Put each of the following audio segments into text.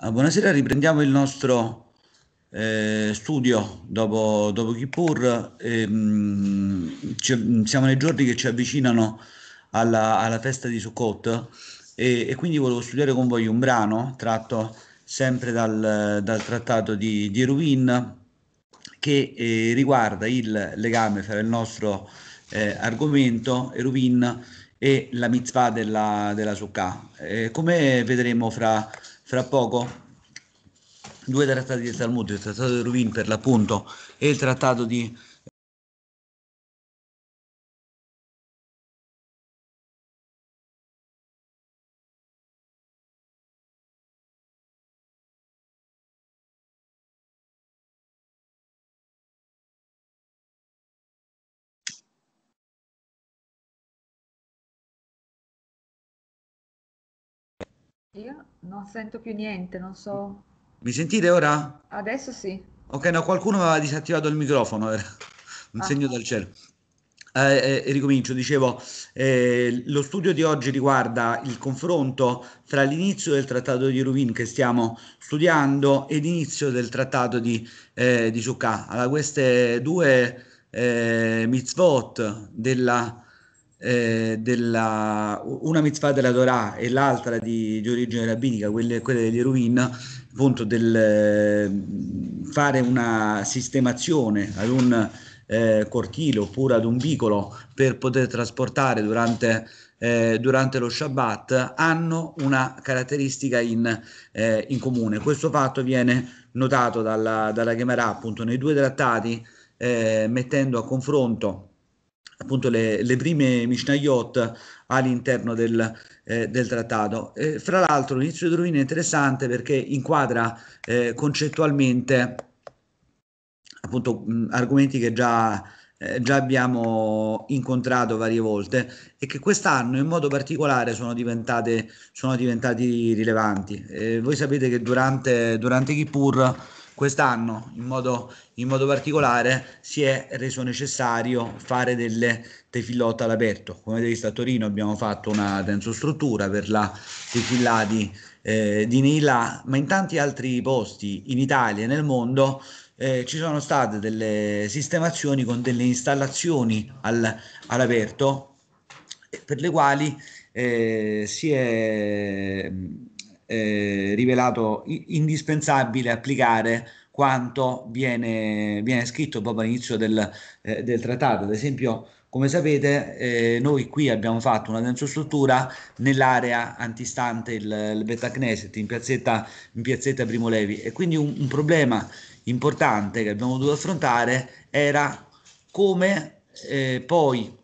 Ah, buonasera, riprendiamo il nostro eh, studio dopo, dopo Kippur. Ehm, siamo nei giorni che ci avvicinano alla, alla festa di Sukkot e, e, quindi volevo studiare con voi un brano tratto sempre dal, dal trattato di, di Eruvin che eh, riguarda il legame fra il nostro eh, argomento Eruvin e la mitzvah della, della Sukkah. Eh, come vedremo fra fra poco due trattati del Talmud, il trattato di Rubin per l'appunto e il trattato di Io non sento più niente, non so. Mi sentite ora? Adesso sì. Ok, no, qualcuno aveva disattivato il microfono, era un ah. segno dal cielo. Eh, eh, ricomincio, dicevo, eh, lo studio di oggi riguarda il confronto tra l'inizio del trattato di Rubin che stiamo studiando e l'inizio del trattato di, eh, di Zucca. Allora, queste due eh, mitzvot della eh, della, una mitzvah della Torah e l'altra di, di origine rabbinica, quelle, quella degli Eruvin, appunto del eh, fare una sistemazione ad un eh, cortile oppure ad un vicolo per poter trasportare durante, eh, durante lo Shabbat hanno una caratteristica in, eh, in, comune. Questo fatto viene notato dalla, dalla Gemara appunto nei due trattati eh, mettendo a confronto appunto le, le prime Mishnayot all'interno del, eh, del trattato. Eh, fra l'altro l'inizio di Drovina è interessante perché inquadra eh, concettualmente appunto mh, argomenti che già, eh, già abbiamo incontrato varie volte e che quest'anno in modo particolare sono, sono diventati rilevanti. voi sapete che durante, durante Kippur quest'anno in modo, in modo particolare si è reso necessario fare delle tefillotte all'aperto. Come avete visto a Torino abbiamo fatto una tensostruttura per la tefillà di, eh, di Nila, ma in tanti altri posti in Italia e nel mondo eh, ci sono state delle sistemazioni con delle installazioni al, all'aperto per le quali eh, si è eh, rivelato indispensabile applicare quanto viene, viene scritto proprio all'inizio del, eh, del, trattato. Ad esempio, come sapete, eh, noi qui abbiamo fatto una densostruttura nell'area antistante il, il Beta Knesset, in piazzetta, in piazzetta Primo Levi, e quindi un, un problema importante che abbiamo dovuto affrontare era come eh, poi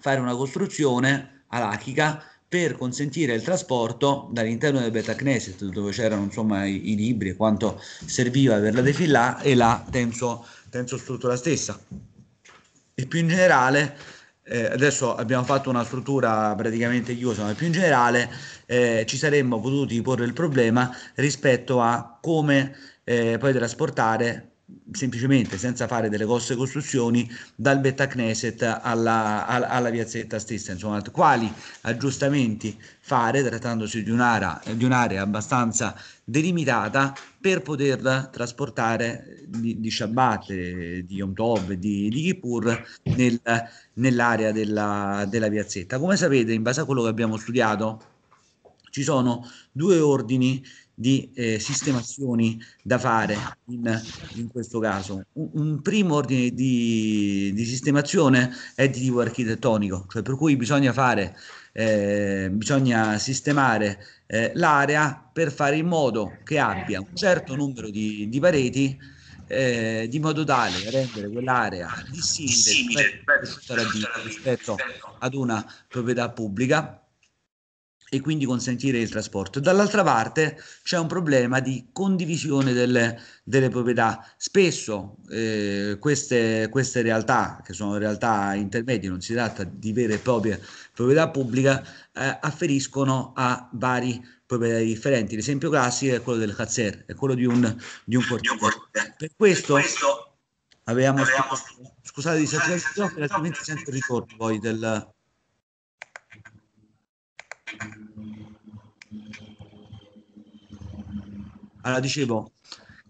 fare una costruzione alachica per consentire il trasporto dall'interno del Beta Knesset, dove c'erano insomma i, i libri e quanto serviva per la defilà, e la tenso, tenso struttura stessa. E più in generale, eh, adesso abbiamo fatto una struttura praticamente chiusa, ma più in generale eh, ci saremmo potuti porre il problema rispetto a come eh, poi trasportare semplicemente senza fare delle grosse costruzioni dal Betta Knesset alla, alla, alla, piazzetta stessa, insomma, quali aggiustamenti fare trattandosi di un'area, di un'area abbastanza delimitata per poter trasportare di, di Shabbat, di Yom Tov, di, di Kippur nel, nell'area della, della piazzetta. Come sapete, in base a quello che abbiamo studiato, ci sono due ordini di eh, sistemazioni da fare in, in questo caso. Un, un primo ordine di, di, sistemazione è di tipo architettonico, cioè per cui bisogna fare, eh, bisogna sistemare eh, l'area per fare in modo che abbia un certo numero di, di pareti eh, di modo tale da rendere quell'area dissimile rispetto, rispetto ad una proprietà pubblica e quindi consentire il trasporto. Dall'altra parte c'è un problema di condivisione delle, delle proprietà. Spesso eh, queste, queste, realtà, che sono realtà intermedie, non si tratta di vere e proprie proprietà pubbliche, eh, afferiscono a vari proprietari differenti. L'esempio classico è quello del Cazzer, è quello di un, di un portiere. Per questo, per questo avevamo, avevamo... Scus- scusate di sacrificio, altrimenti sento il ritorno poi del, Allora, dicevo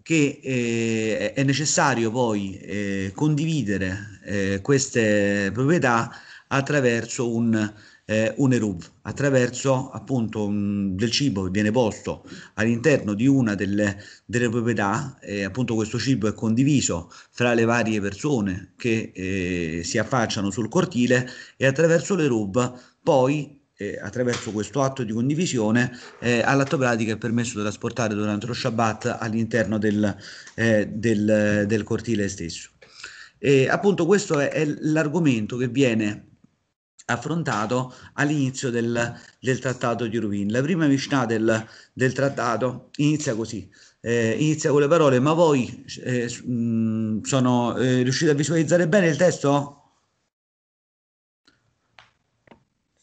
che eh, è necessario poi eh, condividere eh, queste proprietà attraverso un, eh, un eruv, attraverso appunto un, del cibo che viene posto all'interno di una delle, delle proprietà, appunto questo cibo è condiviso fra le varie persone che eh, si affacciano sul cortile e attraverso l'eruv poi eh, attraverso questo atto di condivisione eh, all'atto pratico è permesso di trasportare durante lo Shabbat all'interno del, eh, del, del cortile stesso. E, appunto questo è, è l'argomento che viene affrontato all'inizio del, del, trattato di Rubin. La prima Mishnah del, del trattato inizia così. Eh, inizia con le parole, ma voi eh, mm, sono eh, riusciti a visualizzare bene il testo?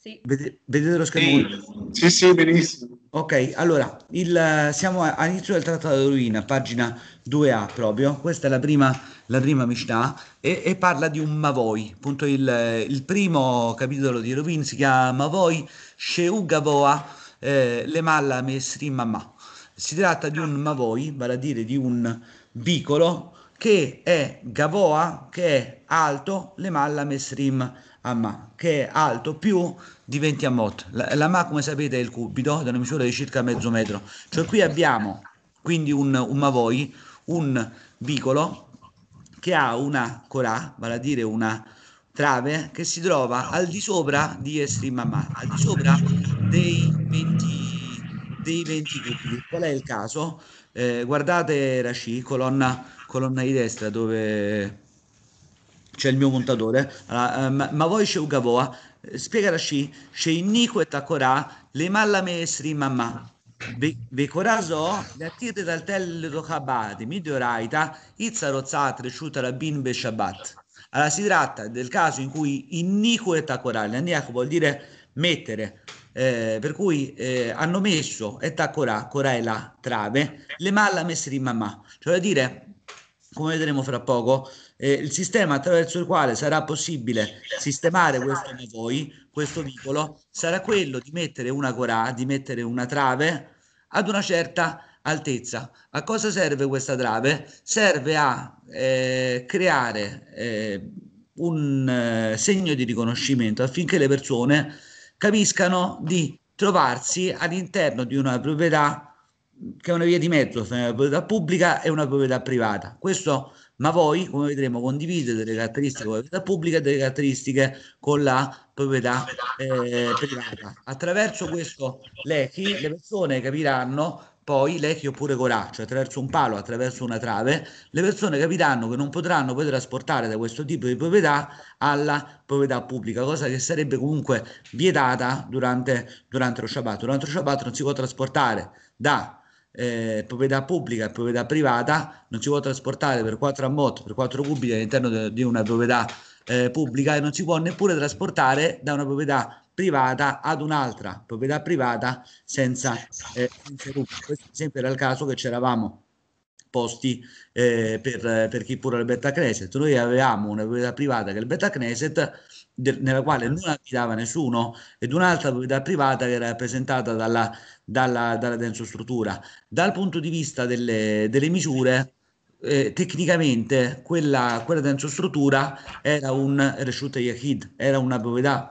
Sì. Vedete, vedete lo schermo? Sì, sì, sì benissimo. Ok, allora, il, siamo all'inizio del Trattato di Ruina, pagina 2A proprio, questa è la prima, la prima Mishnah e, e parla di un Mavoi, appunto il, il primo capitolo di Rovin si chiama Mavoi Sheu Gavoa eh, Le Malla Mesri Mamma. Si tratta di un Mavoi, vale a dire di un vicolo che è Gavoa, che è alto, Le Malla Mesrim Amma, che è alto più diventi Amot. La, la Ma, come sapete, è il cubito, da una misura di circa mezzo metro. Cioè qui abbiamo quindi un, un Mavoi, un vicolo che ha una corà, vale a dire una trave, che si trova al di sopra di Estrim Amma, al di sopra dei 20, dei 20 cubi. Qual è il caso? Eh, guardate Rashi, colonna, colonna di destra, dove c'è il mio montatore, allora, eh, ma, voi c'è Ugavoa, eh, sci, c'è Innico e Tacorà, le malla mesri mamma. corazzo, le attire dal telle rochabati, midioraita, izzarozzat, resciuta rabin bimbe shabbat. Allora si tratta del caso in cui Innico e Tacorà, l'andiaco vuol dire mettere, eh, per cui eh, hanno messo e Tacorà, Corà è la trave, le malla mesri mamma. Cioè dire come vedremo fra poco, eh, il sistema attraverso il quale sarà possibile sistemare questo mavoi, questo vicolo, sarà quello di mettere una corà, di mettere una trave ad una certa altezza. A cosa serve questa trave? Serve a eh, creare eh, un eh, segno di riconoscimento affinché le persone capiscano di trovarsi all'interno di una proprietà che è una via di mezzo tra una proprietà pubblica e una proprietà privata. Questo, ma voi, come vedremo, condivide delle caratteristiche con la proprietà pubblica e delle caratteristiche con la proprietà eh, privata. Attraverso questo l'ECHI le persone capiranno poi l'ECHI oppure Coraccio, attraverso un palo, attraverso una trave, le persone capiranno che non potranno poi trasportare da questo tipo di proprietà alla proprietà pubblica, cosa che sarebbe comunque vietata durante, durante lo Shabbat. Durante lo Shabbat non si può trasportare da eh, proprietà pubblica e proprietà privata, non si può trasportare per 4 ammot, per 4 cubi all'interno de, di una proprietà eh, pubblica e non si può neppure trasportare da una proprietà privata ad un'altra proprietà privata senza, eh, senza Questo per era il caso che c'eravamo posti eh, per, per chi pure il Beta Knesset. Noi avevamo una proprietà privata che è il Beta Knesset, de, nella quale ah, non abitava nessuno, ed un'altra proprietà privata che era rappresentata dalla, dalla, dalla densostruttura. Dal punto di vista delle, delle misure, eh, tecnicamente quella, quella densostruttura era un Reshut Yahid, era una proprietà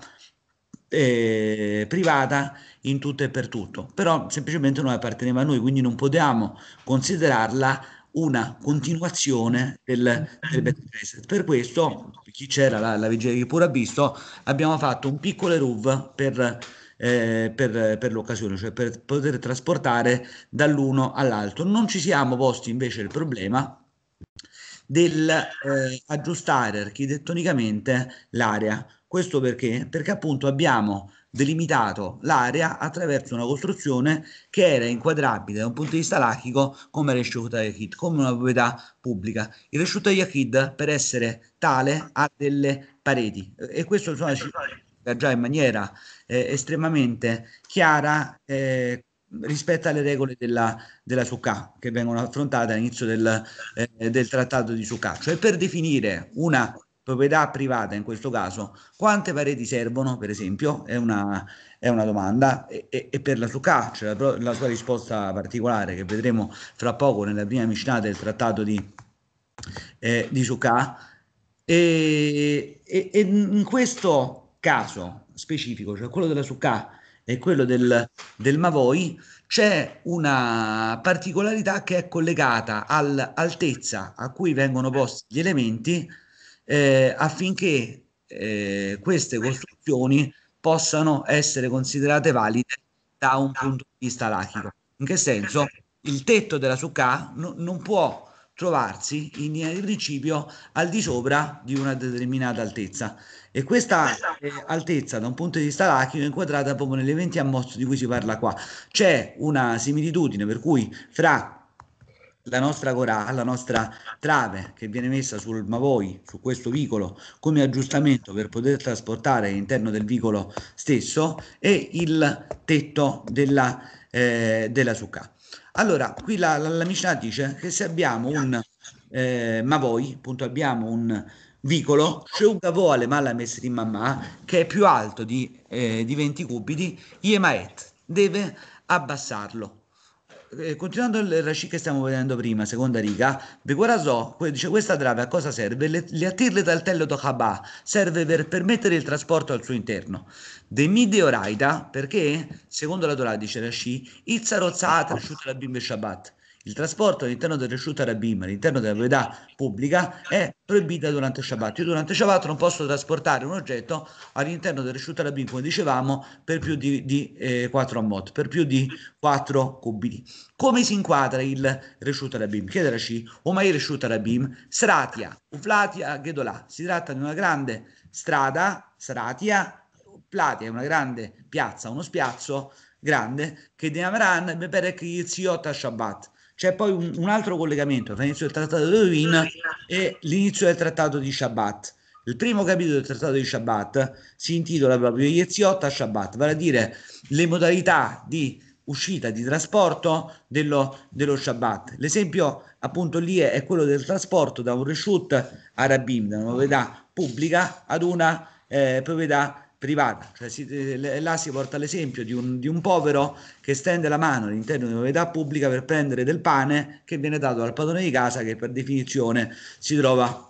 eh, privata in tutto e per tutto, però semplicemente non apparteneva a noi, quindi non potevamo considerarla una continuazione del, del Bethesda. Per questo, chi c'era la, la vigilia di pure ha visto, abbiamo fatto un piccolo roof per, eh, per, per, l'occasione, cioè per poter trasportare dall'uno all'altro. Non ci siamo posti invece il problema del eh, aggiustare architettonicamente l'area. Questo perché? Perché appunto abbiamo delimitato l'area attraverso una costruzione che era inquadrabile da un punto di vista lachico come Reshuta Yachid, come una proprietà pubblica. Il Reshuta Yachid, per essere tale, ha delle pareti e questo insomma ci già in maniera eh, estremamente chiara eh, rispetto alle regole della, della Sukkah che vengono affrontate all'inizio del, eh, del trattato di Sukkah, cioè per definire una proprietà privata in questo caso, quante pareti servono, per esempio? È una, è una domanda. E, e, e, per la Succa c'è cioè la, la, sua risposta particolare che vedremo fra poco nella prima miscinata del trattato di, eh, di Succa. E, e, in questo caso specifico, cioè quello della Succa e quello del, del Mavoi, c'è una particolarità che è collegata all'altezza a cui vengono posti gli elementi eh, affinché eh, queste costruzioni possano essere considerate valide da un punto di vista lachico. In che senso? Il tetto della succa no, non può trovarsi in linea di principio al di sopra di una determinata altezza e questa eh, altezza da un punto di vista lachico è inquadrata proprio nell'evento a ammozzo di cui si parla qua c'è una similitudine per cui fra la nostra corà, la nostra trave che viene messa sul mavoi, su questo vicolo, come aggiustamento per poter trasportare all'interno del vicolo stesso e il tetto della, eh, della succa. Allora, qui la, la, la Mishnah dice che se abbiamo un eh, mavoi, appunto abbiamo un vicolo, Sheugavoale Mala Mesri Mamma, che è più alto di, eh, di 20 cubiti, Yemaet deve abbassarlo eh, continuando il raci che stiamo vedendo prima, seconda riga, Beguarazò dice questa trave a cosa serve? Le, le attirle dal tello Tokabà, serve per permettere il trasporto al suo interno. De mide oraida, perché, secondo la Torah dice Rashi, Izzarozat, asciutta la bimbe Shabbat, il trasporto all'interno del resciuto arabim, all'interno della proprietà pubblica, è proibito durante Shabbat. Io durante Shabbat non posso trasportare un oggetto all'interno del resciuto arabim, come dicevamo, per più di, di eh, 4 ammot, per più di 4 cubiti. Come si inquadra il resciuto arabim? o mai resciuto arabim, sratia, uflatia, gedola. Si tratta di una grande strada, sratia, Platia una grande piazza, uno spiazzo grande che di Amran beperek yiziot Shabbat c'è poi un, un altro collegamento tra l'inizio del trattato di Rovin e l'inizio del trattato di Shabbat. Il primo capitolo del trattato di Shabbat si intitola proprio Yeziotta Shabbat, vale a dire le modalità di uscita, di trasporto dello, dello Shabbat. L'esempio appunto lì è, è, quello del trasporto da un reshut a Rabim, da una proprietà pubblica ad una eh, proprietà privata. Cioè, si, eh, là si porta l'esempio di un, di un, povero che stende la mano all'interno di una un'unità pubblica per prendere del pane che viene dato dal padrone di casa che per definizione si trova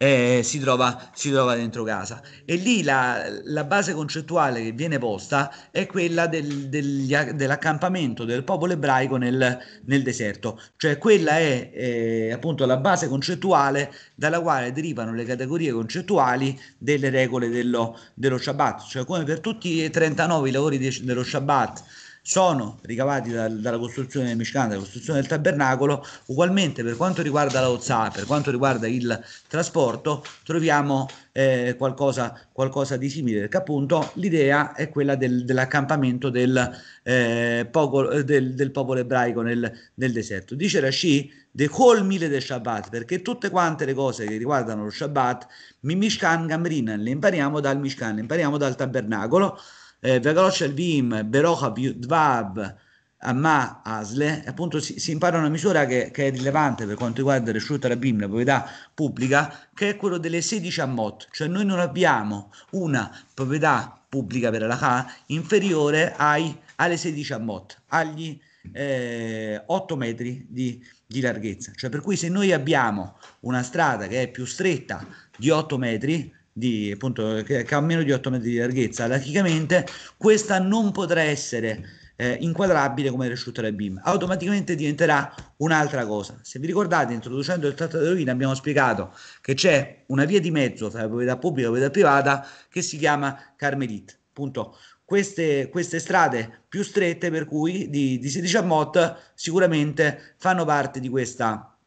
eh, si, trova, si, trova, dentro casa. E lì la, la, base concettuale che viene posta è quella del, del, dell'accampamento del popolo ebraico nel, nel deserto, cioè quella è eh, appunto la base concettuale dalla quale derivano le categorie concettuali delle regole dello, dello Shabbat, cioè come per tutti e 39 i lavori de, dello Shabbat sono ricavati dal, dalla costruzione del Mishkan, dalla costruzione del tabernacolo, ugualmente per quanto riguarda la Ozzà, per quanto riguarda il trasporto, troviamo eh, qualcosa, qualcosa, di simile, perché appunto l'idea è quella del, dell'accampamento del, eh, popolo, del, del, popolo ebraico nel, nel deserto. Dice Rashi, de kol mile de Shabbat, perché tutte quante le cose che riguardano lo Shabbat, mi Mishkan Gamrinan, le impariamo dal Mishkan, le impariamo dal tabernacolo, eh, Vegaloc al Vim, Berocha Dvab, Amma, Asle, appunto si, si, impara una misura che, che, è rilevante per quanto riguarda il Shruta Bim, la proprietà pubblica, che è quella delle 16 Ammot, cioè noi non abbiamo una proprietà pubblica per la inferiore ai, alle 16 Ammot, agli eh, 8 metri di, di, larghezza, cioè per cui se noi abbiamo una strada che è più stretta di 8 metri, di, appunto, che, che ha meno di 8 metri di larghezza, laticamente questa non potrà essere eh, inquadrabile come shooter BIM, automaticamente diventerà un'altra cosa. Se vi ricordate, introducendo il trattato di rovina, abbiamo spiegato che c'è una via di mezzo tra la proprietà pubblica e la proprietà privata che si chiama Carmelit. Punto. Queste, queste, strade più strette per cui di, di 16 a MOT, sicuramente fanno parte di questa,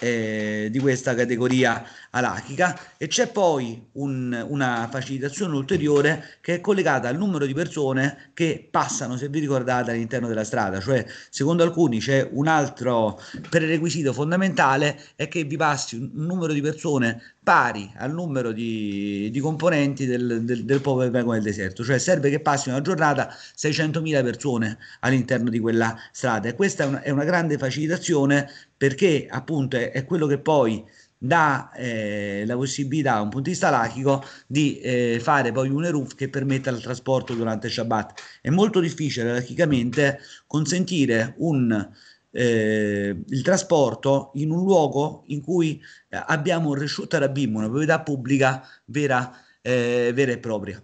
eh, di questa categoria alachica e c'è poi un, una facilitazione ulteriore che è collegata al numero di persone che passano, se vi ricordate, all'interno della strada, cioè secondo alcuni c'è un altro prerequisito fondamentale è che vi passi un numero di persone pari al numero di, di componenti del, del, del popolo ebraico del deserto, cioè serve che passi una giornata 600.000 persone all'interno di quella strada e questa è una, è una grande facilitazione perché appunto è, è quello che poi dà eh, la possibilità da un punto di vista lachico di eh, fare poi un eruf che permetta il trasporto durante il Shabbat. È molto difficile lachicamente consentire un eh, il trasporto in un luogo in cui eh, abbiamo un resciuta rabbim, una proprietà pubblica vera, eh, vera e propria.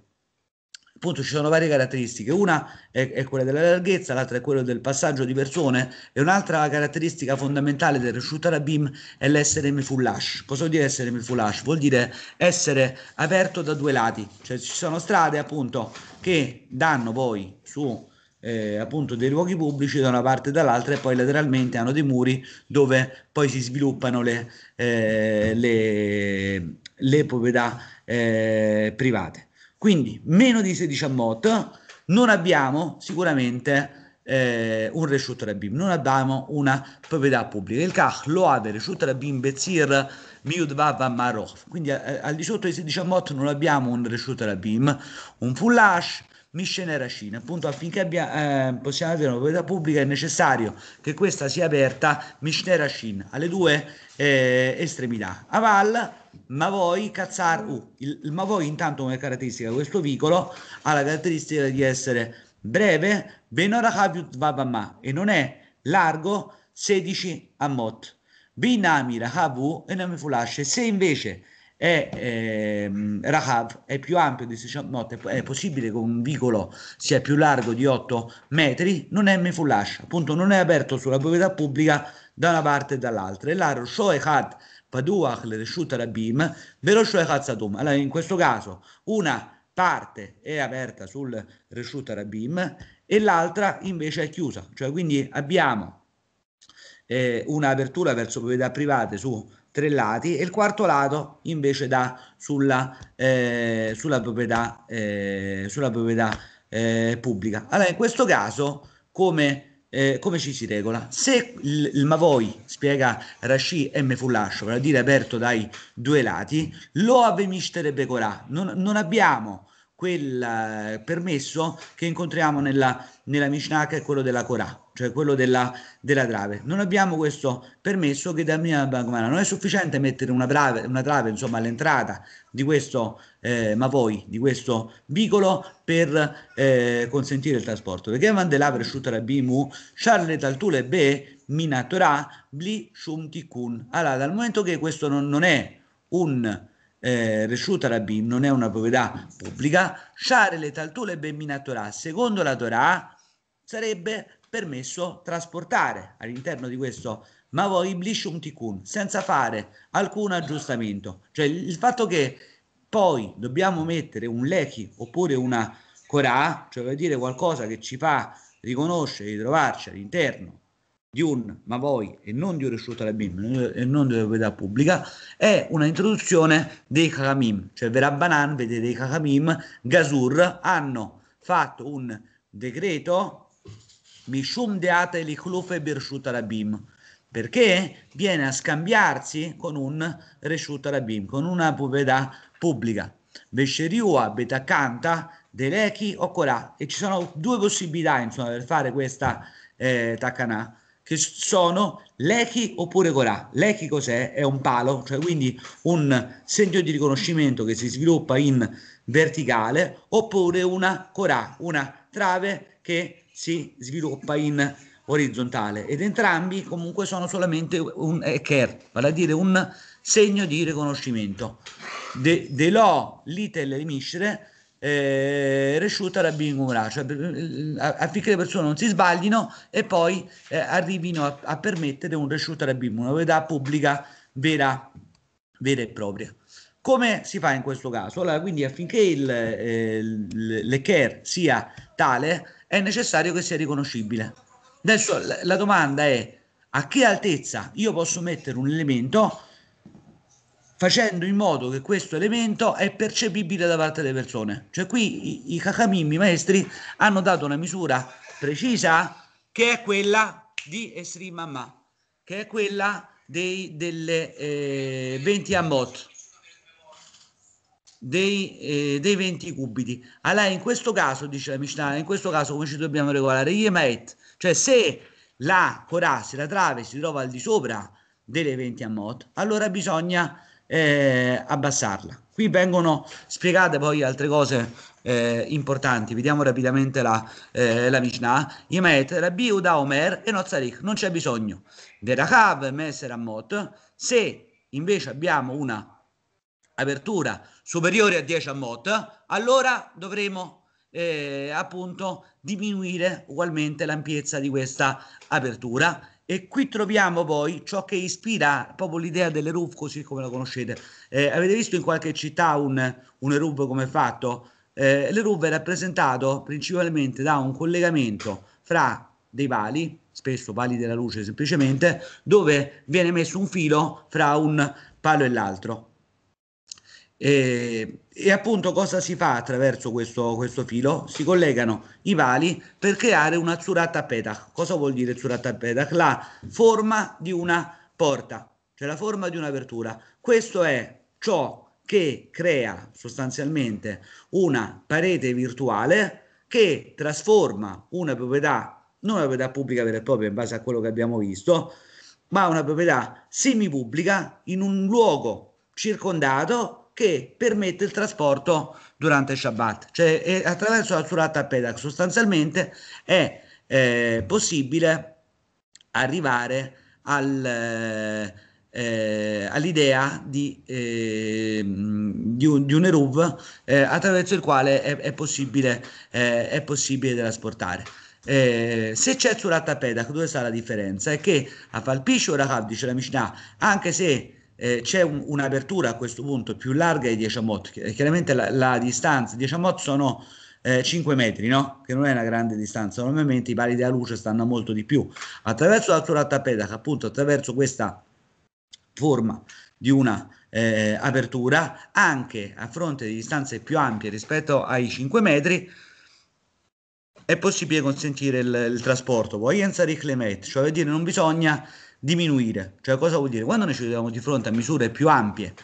Appunto, ci sono varie caratteristiche. Una è, è, quella della larghezza, l'altra è quella del passaggio di persone e un'altra caratteristica fondamentale del Reshuta Rabim è l'essere mefullash. Cosa vuol dire essere mefullash? Vuol dire essere aperto da due lati, cioè ci sono strade appunto che danno poi su eh, appunto dei luoghi pubblici da una parte e dall'altra e poi lateralmente hanno dei muri dove poi si sviluppano le, eh, le, le proprietà eh, private. Quindi meno di 16 a non abbiamo sicuramente eh, un resciutto Rabim, non abbiamo una proprietà pubblica. Il CAH lo ha del resciutto Rabim Bezir Miudvava Marov, quindi eh, al di sotto dei 16 Amot non abbiamo un resciutto Rabim, un Fullash, Miscena e Racina. Appunto, affinché abbia, eh, possiamo avere una proprietà pubblica è necessario che questa sia aperta Miscena e Racina, alle due eh, estremità. Aval, Mavoi, Cazzar, uh, il, il Mavoi intanto come caratteristica di questo vicolo ha la caratteristica di essere breve, Benora Habiut Vabamma, e non è largo 16 Ammot. Binami Rahavu e Namifulasce. Se invece e ehm, Rahav è più ampio di 600 no, è, possibile che un vicolo sia più largo di 8 metri non è mefulash appunto non è aperto sulla proprietà pubblica da una parte e dall'altra e l'aro shoehat paduach le resciuta rabim vero shoehat sadum allora in questo caso una parte è aperta sul resciuta rabim e l'altra invece è chiusa cioè quindi abbiamo eh, una verso proprietà private su tre lati e il quarto lato invece dà sulla, eh, sulla proprietà, eh, sulla proprietà eh, pubblica. Allora in questo caso come, eh, come ci si regola? Se il, il Mavoi, spiega Rashi M. Fullascio, vale dire aperto dai due lati, lo avvemisterebbe corà, non, non abbiamo quel eh, permesso che incontriamo nella, nella Mishnah che è quello della Korah cioè quello della, della, trave. Non abbiamo questo permesso che da mia bancomat non è sufficiente mettere una trave, una trave insomma, all'entrata di questo, eh, ma poi di questo vicolo per eh, consentire il trasporto. Perché mandela per la bimu, Charlotte altule be minatorà bli shum tikkun. Allora, dal momento che questo non, non è un eh, riuscita Rabbi non è una proprietà pubblica, share le taltule bemmina Torah, secondo la Torah, sarebbe permesso trasportare all'interno di questo ma voi blishum tikkun, senza fare alcun aggiustamento. Cioè il fatto che poi dobbiamo mettere un lechi oppure una corà, cioè vuol dire qualcosa che ci fa riconoscere di trovarci all'interno di un Ma voi e non di un alla BIM e non di una verità pubblica è una introduzione dei Kakamim, cioè Verabbanan, vedete i Kakamim, Gasur hanno fatto un decreto Mishum Deata Eliklufe Birshuta Rabim perché viene a scambiarsi con un Rishuta Rabim, con una proprietà pubblica. Vesheriua Betacanta Delechi Okorà e ci sono due possibilità insomma per fare questa eh, Takanah che sono l'ECI oppure Corà. L'ECI cos'è? È un palo, cioè quindi un segno di riconoscimento che si sviluppa in verticale oppure una Corà, una trave che si sviluppa in orizzontale ed entrambi comunque sono solamente un care, vale a dire un segno di riconoscimento. De, de lo, l'itel e miscere eh, resciuta la bingumra, cioè, eh, affinché le persone non si sbaglino e poi eh, arrivino a, a, permettere un resciuta la bingumra, una verità pubblica vera, vera e propria. Come si fa in questo caso? Allora, quindi affinché il, eh, l'ECHER sia tale, è necessario che sia riconoscibile. Adesso la, la domanda è a che altezza io posso mettere un elemento facendo in modo che questo elemento è percepibile da parte delle persone. Cioè qui i, i Kakamim, i maestri, hanno dato una misura precisa che è quella di Esri Mamma, che è quella dei, delle eh, 20 ammot, dei, eh, dei, 20 cubiti. Allora in questo caso, dice la Mishnah, in questo caso come ci dobbiamo regolare? Yemaet, cioè se la corazza, la trave si trova al di sopra delle 20 ammot, allora bisogna eh, abbassarla. Qui vengono spiegate poi altre cose eh, importanti. Vediamo rapidamente la, eh, la Mishnah. Yemet, Rabbi Uda Omer e Nozarich. Non c'è bisogno. Verakav, Meser Ammot. Se invece abbiamo una apertura superiore a 10 Ammot, allora dovremo eh, appunto diminuire ugualmente l'ampiezza di questa apertura e qui troviamo poi ciò che ispira proprio l'idea dell'erub così come la conoscete. Eh, avete visto in qualche città un, un erub come è fatto? Eh, l'erub è rappresentato principalmente da un collegamento fra dei pali, spesso pali della luce semplicemente, dove viene messo un filo fra un palo e l'altro. E, e, appunto cosa si fa attraverso questo, questo, filo? Si collegano i vali per creare una zurata pedach. Cosa vuol dire zurata pedach? La forma di una porta, cioè la forma di un'apertura. Questo è ciò che crea sostanzialmente una parete virtuale che trasforma una proprietà, non una proprietà pubblica vera e propria in base a quello che abbiamo visto, ma una proprietà semi pubblica in un luogo circondato che permette il trasporto durante Shabbat, cioè è, attraverso la surata Pedak sostanzialmente è eh, possibile arrivare al, eh, eh all'idea di, eh, di, un, di un eruv eh, attraverso il quale è, è possibile, eh, è possibile trasportare. Eh, se c'è surata Pedak, dove sta la differenza? È che a Falpisci o Rahav, dice la Mishnah, anche se eh, c'è un, un'apertura a questo punto più larga di 10 mot. Chiaramente la, la distanza, 10 mot sono eh, 5 metri, no? che non è una grande distanza, normalmente i pali della luce stanno molto di più. Attraverso l'altura a tappedac, appunto attraverso questa forma di una eh, apertura, anche a fronte di distanze più ampie rispetto ai 5 metri, è possibile consentire il, il trasporto. Voglienza riclemet, cioè dire non bisogna diminuire. Cioè cosa vuol dire? Quando noi ci troviamo di fronte a misure più ampie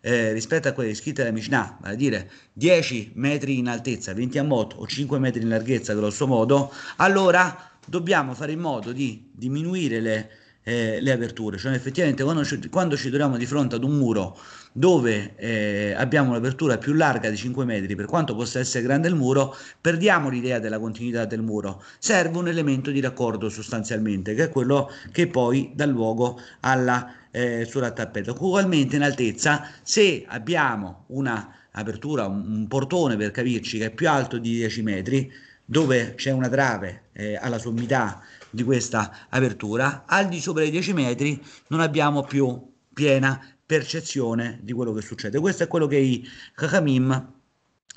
eh, rispetto a quelle scritte da Mishnah, vale a dire 10 metri in altezza, 20 a moto o 5 metri in larghezza grosso modo, allora dobbiamo fare in modo di diminuire le eh, le aperture, cioè effettivamente quando ci, quando ci, troviamo di fronte ad un muro dove eh, abbiamo un'apertura più larga di 5 metri, per quanto possa essere grande il muro, perdiamo l'idea della continuità del muro, serve un elemento di raccordo sostanzialmente, che è quello che poi dà luogo alla eh, sulla tappeto. Ugualmente in altezza, se abbiamo una apertura, un portone per capirci che è più alto di 10 metri, dove c'è una trave eh, alla sommità di questa apertura, al di sopra dei 10 metri non abbiamo più piena percezione di quello che succede. Questo è quello che i Kakamim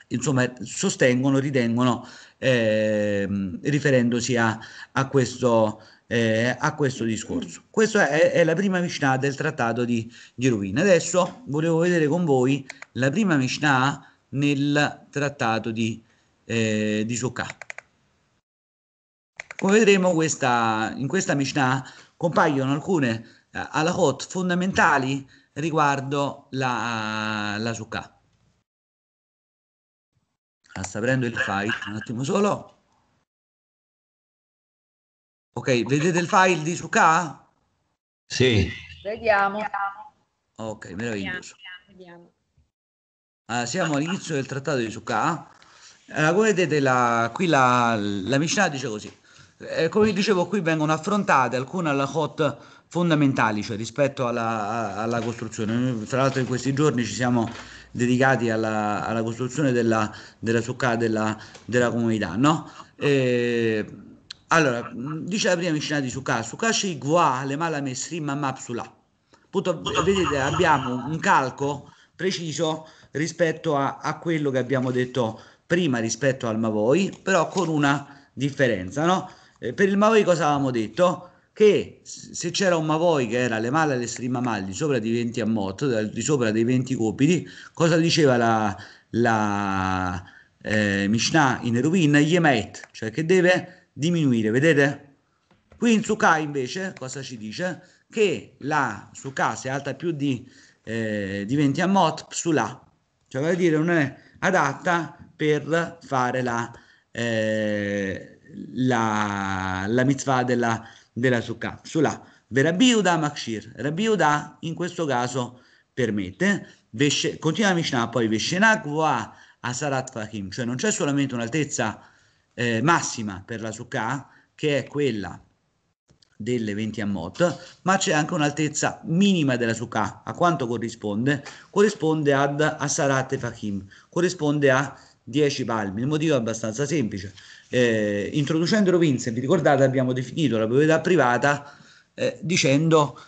insomma, sostengono, ritengono, eh, riferendosi a, a, questo, eh, a, questo, discorso. Questa è, è, la prima Mishnah del trattato di, di Rubin. Adesso volevo vedere con voi la prima Mishnah nel trattato di, eh, di Sukkah. Come vedremo questa, in questa Mishnah compaiono alcune eh, halachot fondamentali riguardo la, la sukkah. Sta aprendo il file, un attimo solo. Ok, vedete il file di sukkah? Sì. Vediamo. Ok, meraviglioso. Allora, ah, siamo all'inizio del trattato di Sukkah. Allora, come vedete, la, qui la, la Mishnah dice così eh, come dicevo qui vengono affrontate alcune alla halakot fondamentali cioè rispetto alla, alla costruzione. Tra l'altro in questi giorni ci siamo dedicati alla, alla costruzione della, della succata della, della, comunità. No? E, allora, dice la prima vicina di succata, ci gua le mala mesri mapsula. Vedete, abbiamo un calco preciso rispetto a, a quello che abbiamo detto prima rispetto al Mavoi, però con una differenza, no? Eh, per il Mavoi cosa avevamo detto? Che se c'era un Mavoi che era le male all'estrema mal di sopra di 20 a motto, di sopra dei 20 copiti, cosa diceva la, la eh, Mishnah in Eruvin? Yemet, cioè che deve diminuire, vedete? Qui in Sukkah invece cosa ci dice? Che la Sukkah se è alta più di, eh, di 20 a mot, psula, cioè vuol dire non è adatta per fare la eh, la, la mitzvah della, della Sukkah. Sulla Verabiuda Makshir. Rabiuda in questo caso permette. Vesce, continua la Mishnah, poi Veshenak asarat a Fahim, cioè non c'è solamente un'altezza eh, massima per la Sukkah, che è quella delle 20 ammot, ma c'è anche un'altezza minima della Sukkah. A quanto corrisponde? Corrisponde ad Asarat Fahim, corrisponde a 10 palmi. Il motivo è abbastanza semplice. Eh, introducendo Rovinze, vi ricordate, abbiamo definito la proprietà privata eh, dicendo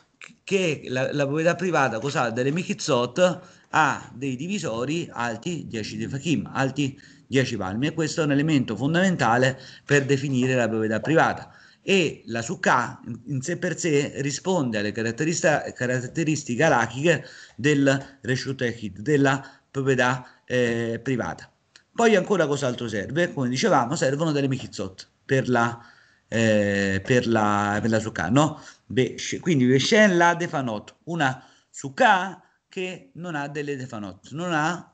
che la, la, proprietà privata cos'ha delle Mikizot ha dei divisori alti 10 di Fakim, alti 10 palmi e questo è un elemento fondamentale per definire la proprietà privata e la succa in sé per sé risponde alle caratteristiche alachiche del Reshut Echid, della proprietà eh, privata. Poi ancora cos'altro serve? Come dicevamo, servono delle michizzot per la, eh, per la, per la succa, no? Be, quindi Veshen la defanot, una succa che non ha delle defanot, non ha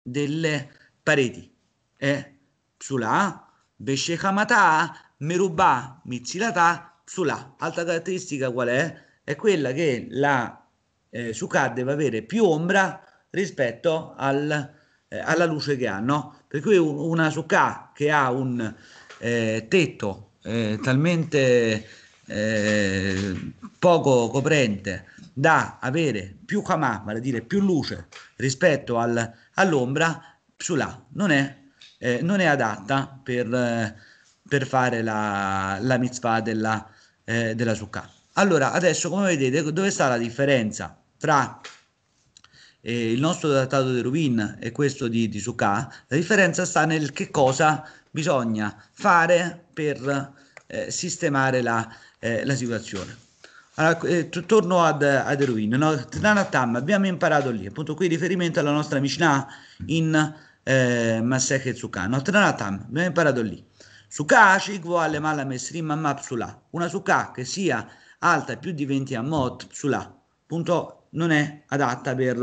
delle pareti. Eh? Psula, Beshekamata, Merubà, Mitzilata, Psula. Altra caratteristica qual è? È quella che la eh, succa deve avere più ombra rispetto al eh, alla luce che hanno. Per cui una succa che ha un eh, tetto eh, talmente eh, poco coprente da avere più camà, vale a dire più luce rispetto al, all'ombra, là non è, eh, non è adatta per, per fare la, la mitzvah della, eh, della succa. Allora, adesso come vedete, dove sta la differenza tra eh, il nostro trattato di Rubin e questo di, di Succa, la differenza sta nel che cosa bisogna fare per eh, sistemare la, eh, la, situazione. Allora, eh, torno ad, ad Erwin, no? Tanattam, abbiamo imparato lì, appunto qui riferimento alla nostra Mishnah in eh, Masech e no? Tanattam, abbiamo imparato lì. Sukkah, Shikvo, Alemala, Mesrim, Mamma, Psula, una Sukkah che sia alta più di 20 Amot, Psula, appunto non è adatta per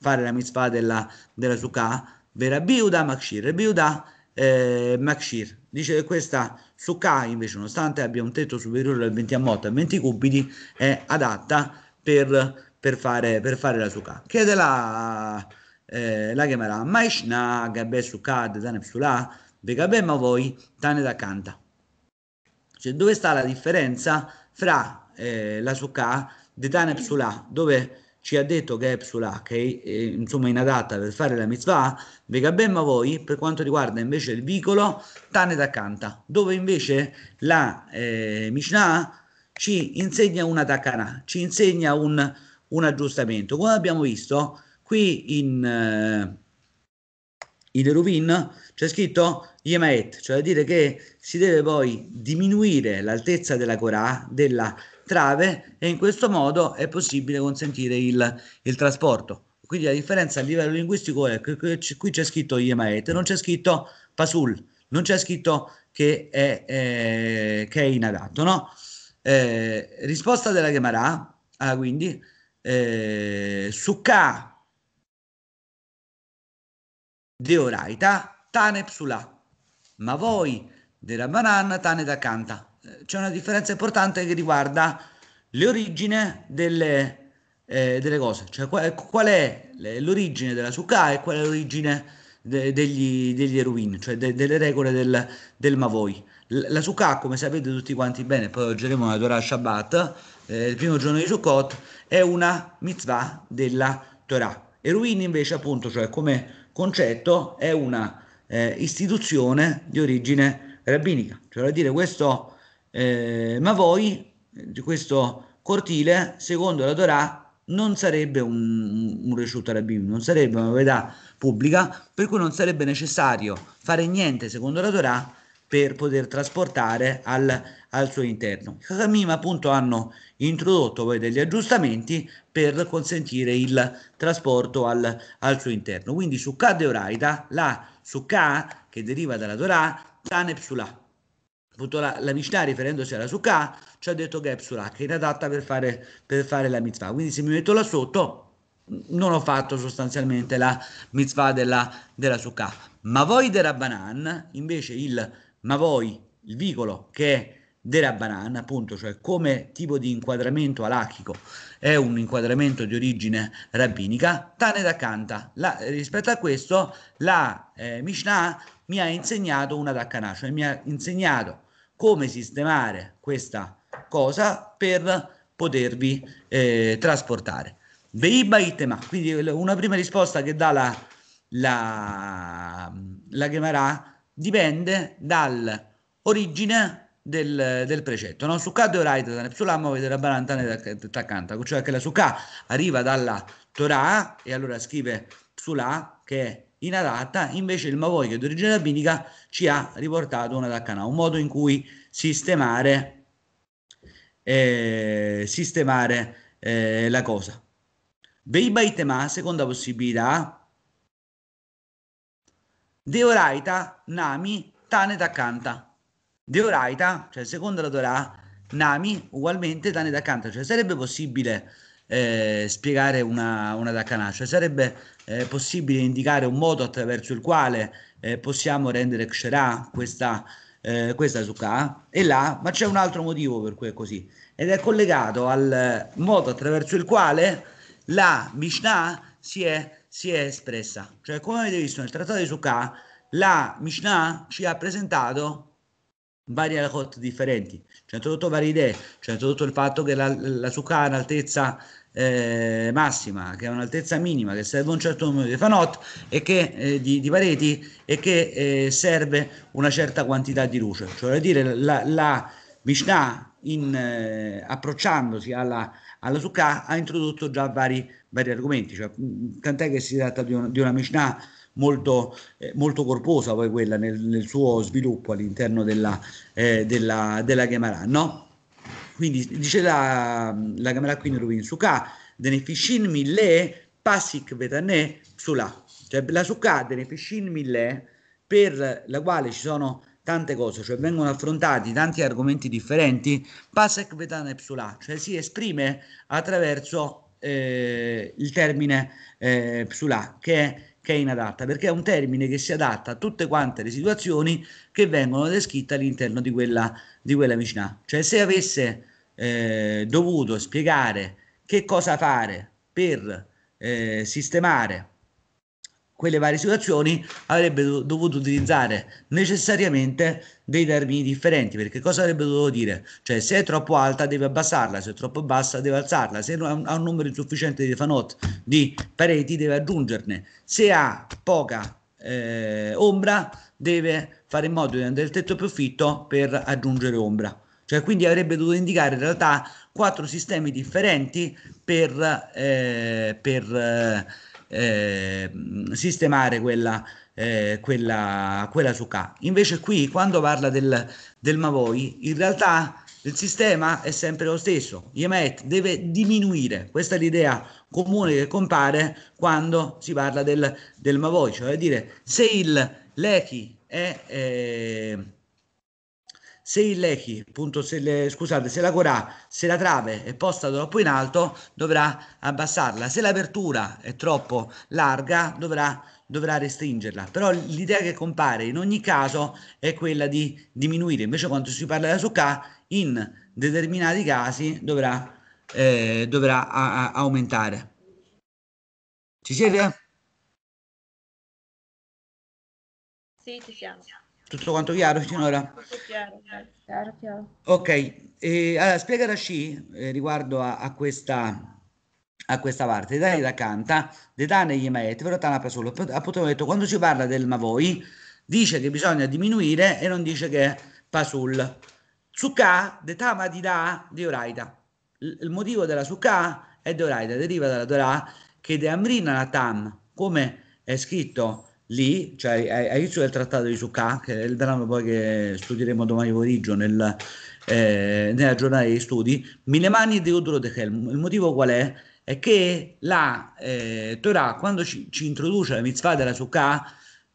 fare la mitzvah della, della Sukkah, vera biuda makshir, biuda eh, makshir. Dice che questa suka invece, nonostante abbia un tetto superiore al 20 ammotto a 20 cubiti, è adatta per, per, fare, per fare, la suka Chiede la, eh, la Gemara, Maishna gabbe suka de psulà, vegabe ma voi tane da canta. Cioè, dove sta la differenza fra eh, la Sukkah de Tanepsulà, dove ci ha detto che è psulachei, insomma inadatta per fare la mitzvah, vega ben ma voi, per quanto riguarda invece il vicolo, tane da canta, dove invece la eh, Mishnah ci insegna una takana, ci insegna un, un, aggiustamento. Come abbiamo visto, qui in, eh, in Eruvin c'è scritto Yemaet, cioè a dire che si deve poi diminuire l'altezza della Korah, della trave e in questo modo è possibile consentire il, il trasporto. Quindi la differenza a livello linguistico è che qui c'è scritto Iemaete, non c'è scritto Pasul, non c'è scritto che è, eh, che è inagatto. No? Eh, risposta della Gemara, ah, quindi, eh, Sukka Deoraita Tane Psula, ma voi della banana Tane da Canta c'è una differenza importante che riguarda l'origine delle, eh, delle cose, cioè ecco, qual, è l'origine della succa e qual è l'origine de, degli, degli eruin, cioè de, delle regole del, del Mavoi. La succa, come sapete tutti quanti bene, poi leggeremo la Torah Shabbat, eh, il primo giorno di Sukkot, è una mitzvah della Torah. Eruin invece, appunto, cioè come concetto, è una eh, istituzione di origine rabbinica. Cioè, dire, questo eh, ma voi, di questo cortile, secondo la Torah, non sarebbe un, un resciuto rabbino, non sarebbe una verità pubblica, per cui non sarebbe necessario fare niente, secondo la Torah, per poter trasportare al, al suo interno. I Hakamim appunto hanno introdotto poi degli aggiustamenti per consentire il trasporto al, al suo interno. Quindi su Sukkah Deoraita, la su Ka, che deriva dalla Torah, Tanepsulah, appunto la, la Mishnah riferendosi alla Sukkah ci ha detto Geb Surah che è inadatta per fare, per fare la mitzvah quindi se mi metto là sotto non ho fatto sostanzialmente la mitzvah della, della Sukkah ma voi della Banan invece il ma voi il vicolo che è della banana, appunto, cioè come tipo di inquadramento alachico è un inquadramento di origine rabbinica, tane da canta. La, rispetto a questo, la eh, Mishnah mi ha insegnato una dakkanah, cioè mi ha insegnato come sistemare questa cosa per potervi eh, trasportare. Veiba quindi una prima risposta che dà la, la, la Gemara dipende dall'origine del, del precetto. No? Sukkah deoraita da Nepsulam vedere Barantane Taccanta, cioè che la Sukkah arriva dalla Torah e allora scrive Psulà che è inarata, invece il Mavoglio di origine rabbinica ci ha riportato una Daccana, un modo in cui sistemare, eh, sistemare eh, la cosa. Veibaitema, seconda possibilità, Deoraita, Nami, Tane Daccanta. Deoraita, cioè secondo la Torah, Nami ugualmente Tane Daccanta, cioè sarebbe possibile eh, spiegare una, una da canastra. Sarebbe eh, possibile indicare un modo attraverso il quale eh, possiamo rendere Xerà questa, eh, questa succa e là, ma c'è un altro motivo per cui è così ed è collegato al modo attraverso il quale la Mishnah si è, si è espressa. Cioè, come avete visto nel trattato di Sukkah, la Mishnah ci ha presentato varie alcot differenti. Ci ha introdotto varie idee, ci ha introdotto il fatto che la, la succa ha un'altezza eh, massima, che è un'altezza minima, che serve un certo numero di fanot e che, eh, di, di, pareti e che eh, serve una certa quantità di luce. Cioè, dire, la, la Mishnah, in, eh, approcciandosi alla, alla Sukkah, ha introdotto già vari, vari argomenti, cioè, tant'è che si tratta di, un, di una Mishnah molto, eh, molto corposa poi quella nel, nel suo sviluppo all'interno della, eh, della, della Gemara, no? Quindi dice la, la Gamera Queen Ruin Suka, Denefishin Mille, Pasik Vetanè, Sula. Cioè la Suka Denefishin Mille, per la quale ci sono tante cose, cioè vengono affrontati tanti argomenti differenti, Pasek Vetanè, Psula, cioè si esprime attraverso eh, il termine eh, Psula, che è che è inadatta, perché è un termine che si adatta a tutte quante le situazioni che vengono descritte all'interno di quella, di quella vicinanza. Cioè se avesse eh, dovuto spiegare che cosa fare per eh, sistemare quelle varie situazioni avrebbe dovuto utilizzare necessariamente dei termini differenti perché cosa avrebbe dovuto dire? Cioè se è troppo alta deve abbassarla, se è troppo bassa deve alzarla, se ha un numero insufficiente di fanot di pareti deve aggiungerne, se ha poca eh, ombra deve fare in modo di andare il tetto più fitto per aggiungere ombra. Cioè quindi avrebbe dovuto indicare in realtà quattro sistemi differenti per, eh, per eh, eh, sistemare quella, eh, quella, quella K. Invece qui, quando parla del, del Mavoi, in realtà il sistema è sempre lo stesso, Yemet deve diminuire, questa è l'idea comune che compare quando si parla del, del Mavoi, cioè dire se il Lechi è... Eh, se il Lechi, appunto, se le, scusate, se la Corà, se la trave è posta troppo in alto, dovrà abbassarla. Se l'apertura è troppo larga, dovrà, dovrà restringerla. Però l'idea che compare in ogni caso è quella di diminuire. Invece quando si parla della Succa, in determinati casi dovrà, eh, dovrà a, a aumentare. Ci siete? Sì, ci siamo. Tutto quanto chiaro finora? chiaro, chiaro, chiaro. Ok, eh, allora spiegaraci eh, riguardo a, a, questa, a, questa parte. Dai da canta, detane gli maetti, però tanapa solo. Appunto ho detto, quando si parla del mavoi, dice che bisogna diminuire e non dice che è pasul. de tama di da, di oraida. Il motivo della suka è di oraida, deriva dalla Torah che de amrina la tam, come è scritto lì, cioè all'inizio del trattato di Succa, che è il dramma poi che studieremo domani pomeriggio nel, eh, nella giornata di studi, Milemani e Teodoro De Helm. Il motivo qual è? È che la eh, Torah, quando ci, ci introduce la mitzvah della Succa,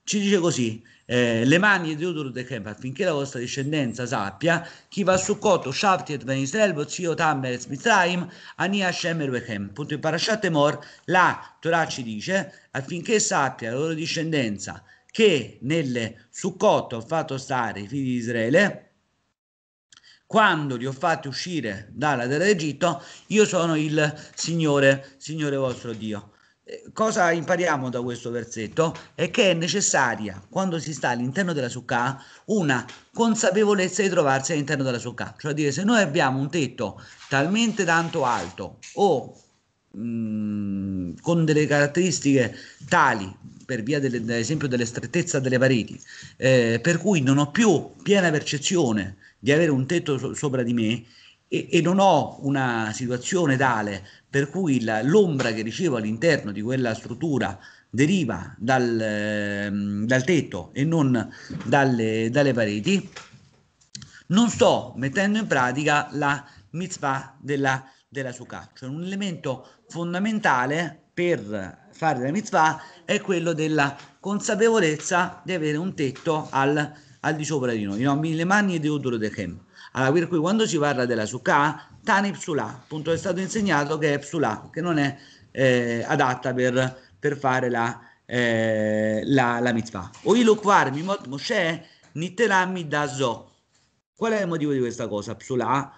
ci dice così, eh, le mani di Udur De Kemp affinché la vostra discendenza sappia chi va su Koto, Shaftiet, Ben Israel, Bozio, Tameret, Smithraim, Ania, Shemer, Bechem. Punto in Parashat Mor, la Torah ci dice affinché sappia la loro discendenza che nelle Sukkot ho fatto stare i figli di Israele quando li ho fatti uscire dalla terra d'Egitto, io sono il Signore, Signore vostro Dio cosa impariamo da questo versetto? È che è necessaria, quando si sta all'interno della succah, una consapevolezza di trovarsi all'interno della succah. Cioè dire, se noi abbiamo un tetto talmente tanto alto o mh, mm, con delle caratteristiche tali, per via delle, ad esempio delle strettezza delle pareti, eh, per cui non ho più piena percezione di avere un tetto so- sopra di me, e, non ho una situazione tale per cui la, l'ombra che ricevo all'interno di quella struttura deriva dal, ehm, dal tetto e non dalle, dalle pareti, non sto mettendo in pratica la mitzvah della, della sukkah, cioè un elemento fondamentale per fare la mitzvah è quello della consapevolezza di avere un tetto al, al di sopra di noi, no? le mani di Udur Dechem. Allora, per cui quando si parla della sukkah Tane Ipsula, appunto è stato insegnato che è Ipsula, che non è eh, adatta per, per, fare la, eh, la, la mitzvah. Oilukvar mimot Moshe niterami da zo. Qual è il motivo di questa cosa, Psula?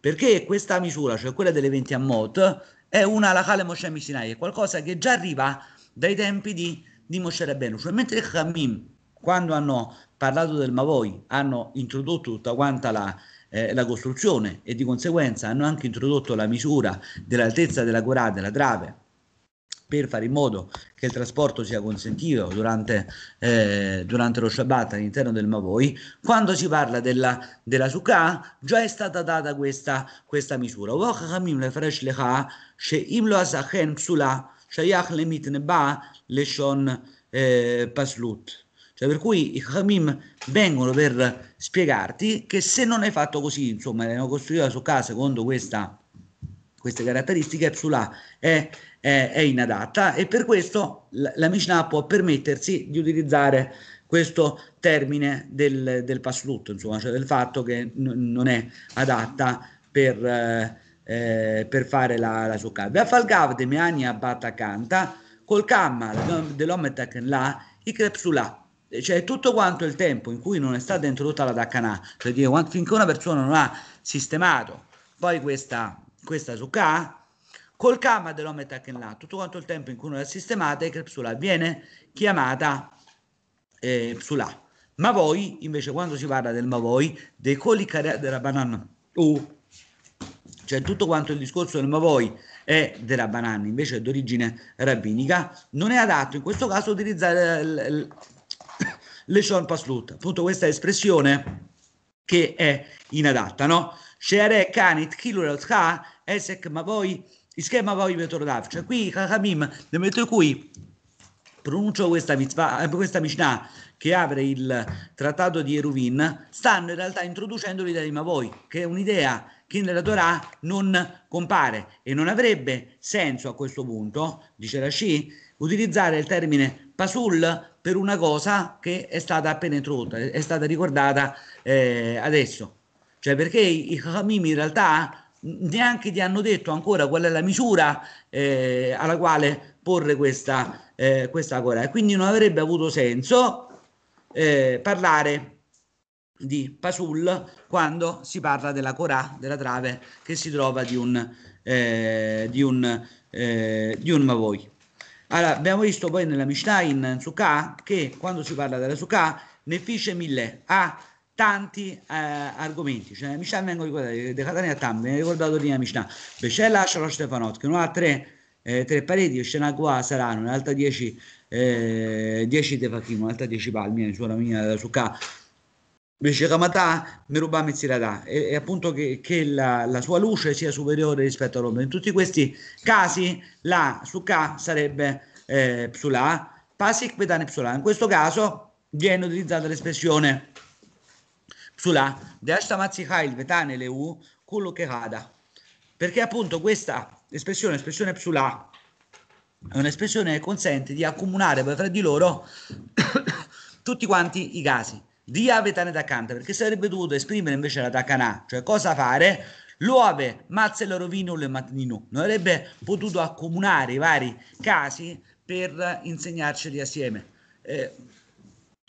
Perché questa misura, cioè quella delle 20 ammot, è una lacale Moshe Mishinai, è qualcosa che già arriva dai tempi di, di Moshe Rabbenu. Cioè mentre i Khamim, quando hanno parlato del Mavoi, hanno introdotto tutta quanta la, eh, la costruzione e di conseguenza hanno anche introdotto la misura dell'altezza della curata, della trave, per fare in modo che il trasporto sia consentito durante, eh, durante lo Shabbat all'interno del Mavoi, quando si parla della, della Sukkah già è stata data questa, questa misura. Eh, paslut. Cioè, per cui i Hamim vengono per spiegarti che se non hai fatto così, insomma, l'hanno costruita su casa secondo questa, queste caratteristiche, Psula è, è, è, inadatta e per questo la, la Mishnah può permettersi di utilizzare questo termine del, del paslut, insomma, cioè del fatto che n- non è adatta per, eh, per fare la, la succata. Beafalgav de meani abata canta, col camma dell'ometak la, i crepsula. Eh, cioè tutto quanto il tempo in cui non è stata introdotta la Dakana, cioè dire finché una persona non ha sistemato poi questa, questa su col camma dell'Omet Akenla, tutto quanto il tempo in cui non è sistemata, e crepsula viene chiamata eh, Ma voi, invece, quando si parla del ma voi, dei colicarea della banana, uh, cioè tutto quanto il discorso del ma voi è della banana, invece è d'origine rabbinica, non è adatto in questo caso utilizzare lechon paslut. Appunto questa espressione che è inadatta, no? Sheare kanit kilulotcha esek ma voi ischema voi vetordav. Cioè qui Chachamim, nel momento in cui pronuncio questa, mitzvah, eh, questa Mishnah che apre il trattato di Eruvin, stanno in realtà introducendo l'idea di ma voi, che è un'idea che nella Torah non compare e non avrebbe senso a questo punto, dice Rashi, utilizzare il termine Pasul per una cosa che è stata appena introdotta, è stata ricordata eh, adesso. Cioè perché i Khamim in realtà neanche ti hanno detto ancora qual è la misura eh, alla quale porre questa, eh, questa Corana. Quindi non avrebbe avuto senso eh, parlare di Pasul quando si parla della Corà, della trave che si trova di un, eh, di un, eh, di un Mavoi. Allora, abbiamo visto poi nella Mishnah in Suka che quando si parla della Suka ne fisce mille, ha tanti eh, argomenti. Cioè, nella Mishnah vengono ricordati, De Catania Tam, viene ricordato lì nella Mishnah, Becella, Shalom Stefanot, che non ha tre, eh, tre pareti, Shenagua, Sarano, in alta 10 eh, 10 tefachim, un'altra alta 10 palmi, sulla mia della Sukkah Bishikamatà, Merubà Mitziratà, e, e appunto che, che la, la, sua luce sia superiore rispetto all'ombra. In tutti questi casi la su K sarebbe eh, Psulà, Pasik Petane Psulà. In questo caso viene utilizzata l'espressione Psulà, Deashta Mazzihail Vetane Leu, Kullo Kehada, perché appunto questa espressione, espressione Psulà, è un'espressione che consente di accomunare poi fra di loro tutti quanti i casi di tane da Canta, perché sarebbe dovuto esprimere invece la Takanà, cioè cosa fare? Loave, Mazzello, Rovinul e Matninu. Non avrebbe potuto accomunare i vari casi per insegnarceli assieme. Eh,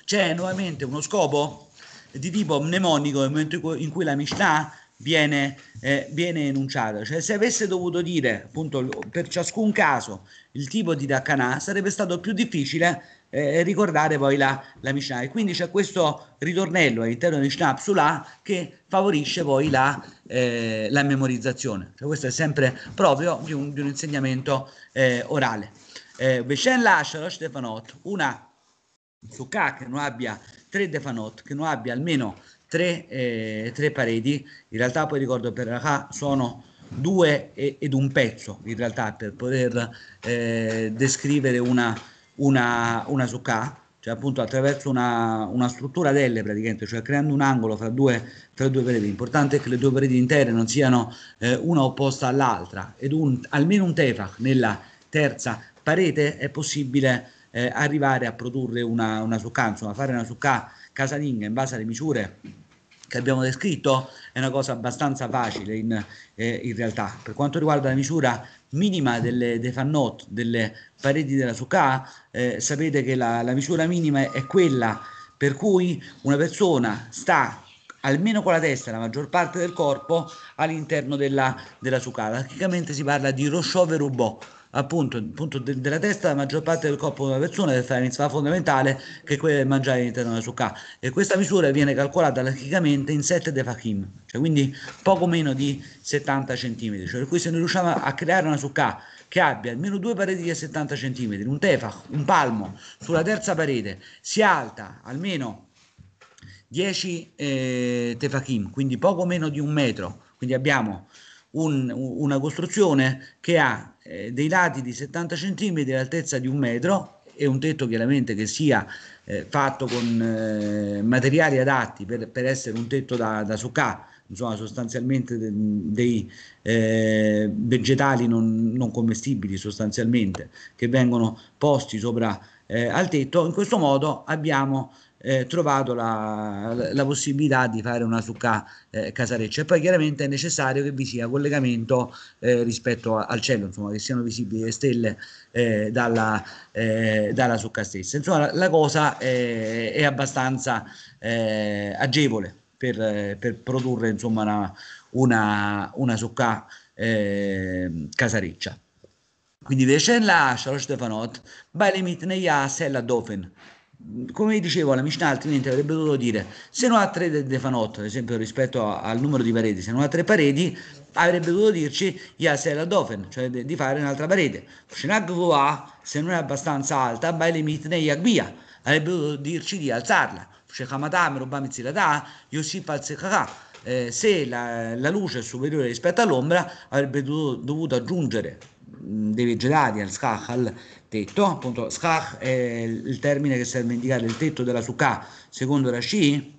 c'è nuovamente uno scopo di tipo mnemonico nel momento in cui la Mishnah viene, eh, viene enunciata. Cioè, se avesse dovuto dire appunto per ciascun caso il tipo di Dakana, sarebbe stato più difficile eh, ricordare poi la, la Mishnah. E quindi c'è questo ritornello all'interno di Mishnah Psulà che favorisce poi la, eh, la memorizzazione. Cioè questo è sempre proprio di un, di un insegnamento eh, orale. Eh, Veshen lascia lo Stefanot, una succa che non abbia tre Defanot, che non abbia almeno tre, eh, tre pareti, in realtà poi ricordo per Raha sono due ed un pezzo in realtà per poter eh, descrivere una una, una succa, cioè appunto attraverso una, una, struttura delle praticamente, cioè creando un angolo fra due, fra due pareti. L'importante è che le due pareti interne non siano eh, una opposta all'altra ed un, almeno un tefach nella terza parete è possibile eh, arrivare a produrre una, una succa, insomma fare una succa casalinga in base alle misure che abbiamo descritto è una cosa abbastanza facile in, eh, in realtà. Per quanto riguarda la misura minima delle, dei fan delle pareti della succa, eh, sapete che la, la misura minima è quella per cui una persona sta almeno con la testa e la maggior parte del corpo all'interno della, della sucata. Praticamente si parla di rosciove rubò, appunto, appunto de- della testa la maggior parte del corpo di una persona deve fare un'iniziativa fondamentale che è quella di mangiare all'interno della succa e questa misura viene calcolata laticamente in 7 defachim, cioè quindi poco meno di 70 cm, cioè per cui se noi riusciamo a creare una succa che abbia almeno due pareti di 70 cm, un tefach, un palmo sulla terza parete, sia alta almeno 10 eh, tefachim, quindi poco meno di un metro, quindi abbiamo un, una costruzione che ha eh, dei lati di 70 cm all'altezza di un metro e un tetto chiaramente che sia eh, fatto con eh, materiali adatti per, per, essere un tetto da, da succà, insomma sostanzialmente de, dei eh, vegetali non, non, commestibili sostanzialmente che vengono posti sopra eh, al tetto, in questo modo abbiamo eh, trovato la, la, possibilità di fare una succa eh, casareccia e poi chiaramente è necessario che vi sia collegamento eh, rispetto a, al cielo insomma che siano visibili le stelle eh, dalla, eh, dalla, succa stessa insomma la, la cosa è, è abbastanza eh, agevole per, per, produrre insomma una, una, una succa casareccia quindi Vecen la Sharosh Stefanot, Balemit a Sella Dofen come dicevo la Mishnah altrimenti avrebbe dovuto dire se non ha tre de- defanot ad esempio rispetto a, al numero di pareti se non ha tre pareti avrebbe dovuto dirci Yasel Adofen cioè de- di fare un'altra parete se non è abbastanza alta avrebbe dovuto dirci di alzarla eh, se la, la luce è superiore rispetto all'ombra avrebbe dovuto, dovuto aggiungere dei gelati al skhal, tetto, appunto skhal è il termine che serve a indicare il tetto della sukkah secondo la sci,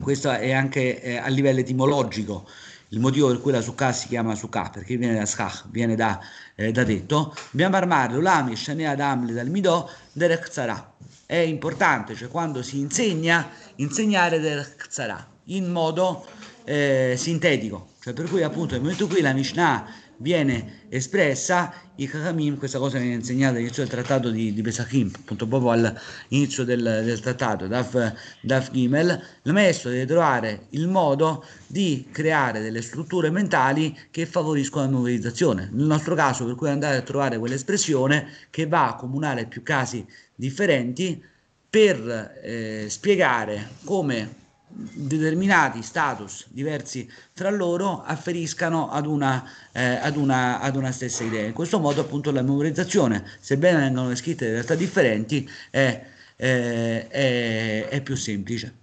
questo è anche eh, a livello etimologico il motivo per cui la sukkah si chiama sukkah, perché viene da skach, viene da, eh, da tetto. Dobbiamo armarlo, lami, shanea, adamle, dalmidò, derek sarà. È importante, cioè quando si insegna, insegnare derek sarà, in modo eh, sintetico. Cioè per cui appunto nel momento in cui la Mishnah viene espressa, i Kakamim, questa cosa viene insegnata all'inizio del trattato di, di Pesachim, appunto proprio all'inizio del, del trattato, Daf, Daf Gimel, il maestro deve trovare il modo di creare delle strutture mentali che favoriscono la memorizzazione. Nel nostro caso, per cui andare a trovare quell'espressione che va a comunare più casi differenti per eh, spiegare come determinati status diversi tra loro afferiscano ad una, eh, ad, una, ad una, stessa idea. In questo modo appunto la memorizzazione, sebbene vengano descritte realtà differenti, è, è, eh, è, è, più semplice.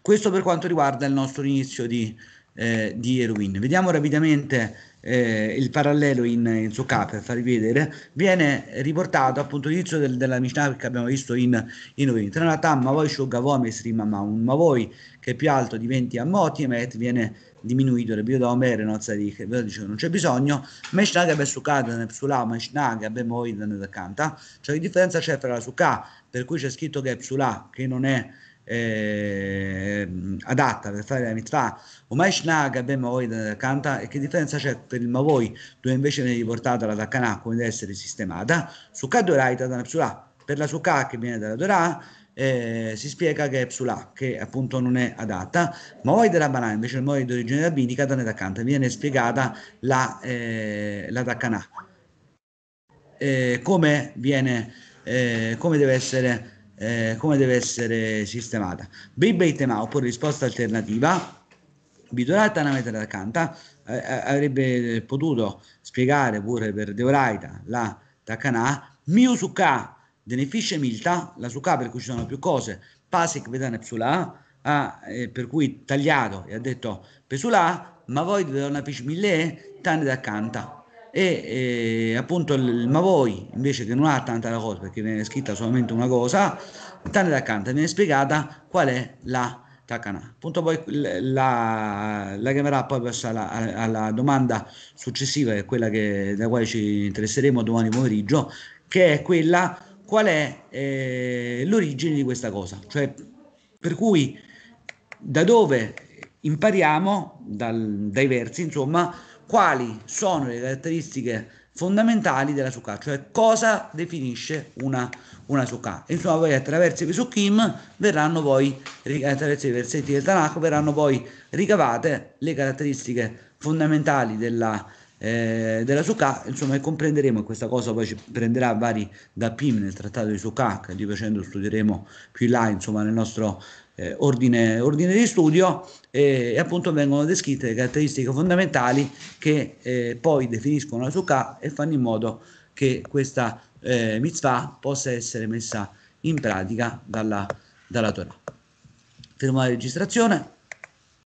Questo per quanto riguarda il nostro inizio di, eh, di Erwin. Vediamo rapidamente eh, il parallelo in, in Zucca per farvi vedere, viene riportato appunto l'inizio del, della Mishnah che abbiamo visto in, in Uin. Tranatam, ah, ma voi sciogavome srimamaun, ma voi che più alto diventi a Motiemet viene diminuito le biodomere, non che non c'è bisogno, Meshnaga be Sukkah, Nepsula, Meshnaga be Moid, Nedakanta, cioè che differenza c'è tra la Sukkah, per cui c'è scritto che è Psula, che non è eh, adatta per fare la mitzvah, o ormai shnag abbiamo voi da canta, e che differenza c'è per il mavoi, dove invece viene riportata la takana come deve essere sistemata, su doraita da psulà, per la sukkah che viene dalla dora, eh, si spiega che è psulà, che appunto non è adatta, ma voi della banana invece il mavoi di origine rabbinica da da canta, viene spiegata la, eh, la takana. Eh, come viene, eh, come deve essere eh, come deve essere sistemata. Bibbe tema oppure risposta alternativa, Bidorata Nametara Kanta eh, eh, avrebbe eh, potuto spiegare pure per Deoraita la Takana, Miu Suka, beneficia Milta, la Suka per cui ci sono più cose, Pasek Vedane Psula, ah, eh, per cui tagliato e ha detto Pesula, ma voi dovete una mille, Tane da canta e eh, appunto il Mavoi invece che non ha tanta la cosa perché viene scritta solamente una cosa tanto da Takana viene spiegata qual è la Takana appunto poi la, la chiamerà poi alla, alla, domanda successiva che è quella che, da quale ci interesseremo domani pomeriggio che è quella qual è eh, l'origine di questa cosa cioè per cui da dove impariamo dal, dai versi insomma quali sono le caratteristiche fondamentali della suka, cioè cosa definisce una, una suka. Insomma, poi attraverso i pesukim verranno poi, attraverso i versetti del Tanakh, verranno poi ricavate le caratteristiche fondamentali della, eh, della suka, insomma, e comprenderemo, e questa cosa poi ci prenderà vari da Pim nel trattato di suka, che di facendo studieremo più in là, insomma, nel nostro eh, ordine, ordine, di studio eh, e appunto vengono descritte le caratteristiche fondamentali che eh, poi definiscono la sukkah e fanno in modo che questa eh, mitzvah possa essere messa in pratica dalla, dalla Torah. Fermo la registrazione.